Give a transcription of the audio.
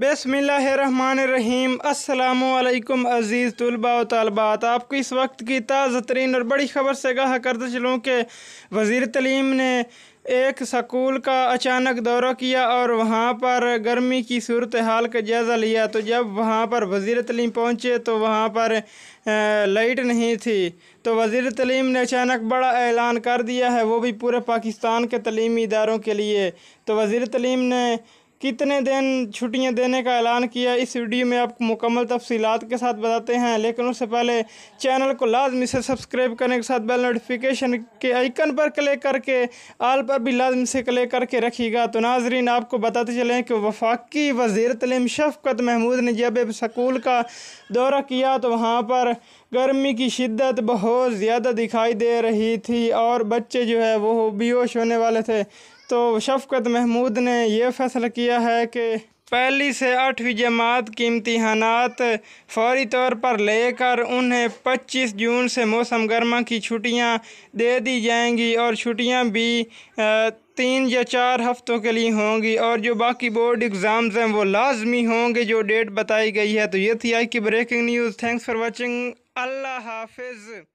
बसमीम अल्लाम अज़ीज़ तलबा तलबात आपको इस वक्त की ताज़ा तरीन और बड़ी ख़बर से गाह करते चलूँ कि वज़ी तलीम ने एक स्कूल का अचानक दौरा किया और वहाँ पर गर्मी की सूरत हाल का जायज़ा लिया तो जब वहाँ पर वज़ी तलीम पहुँचे तो वहाँ पर लाइट नहीं थी तो वज़ी तलीम ने अचानक बड़ा ऐलान कर दिया है वो भी पूरे पाकिस्तान के तलीमी इदारों के लिए तो वज़ी तलीम ने कितने दिन छुट्टियां देने का ऐलान किया इस वीडियो में आपको मुकम्मल तफसीत के साथ बताते हैं लेकिन उससे पहले चैनल को लाजमी से सब्सक्राइब करने के साथ बेल नोटिफिकेशन के आइकन पर क्लिक करके आल पर भी लाजमी से क्लिक करके रखिएगा तो नाजरीन आपको बताते चलें कि वफाकी वजीर तलीम शफकत महमूद ने जब स्कूल का दौरा किया तो वहाँ पर गर्मी की शिद्दत बहुत ज़्यादा दिखाई दे रही थी और बच्चे जो है वो बेहोश होने वाले थे तो शफकत महमूद ने यह फैसला किया है कि पहली से आठवीं जमात की इम्तहानात फौरी तौर पर लेकर उन्हें 25 जून से मौसम गर्मा की छुट्टियां दे दी जाएंगी और छुट्टियां भी तीन या चार हफ्तों के लिए होंगी और जो बाकी बोर्ड एग्ज़ाम्स हैं वो लाजमी होंगे जो डेट बताई गई है तो ये थी आज की breaking news thanks for watching अल्लाह हाफिज़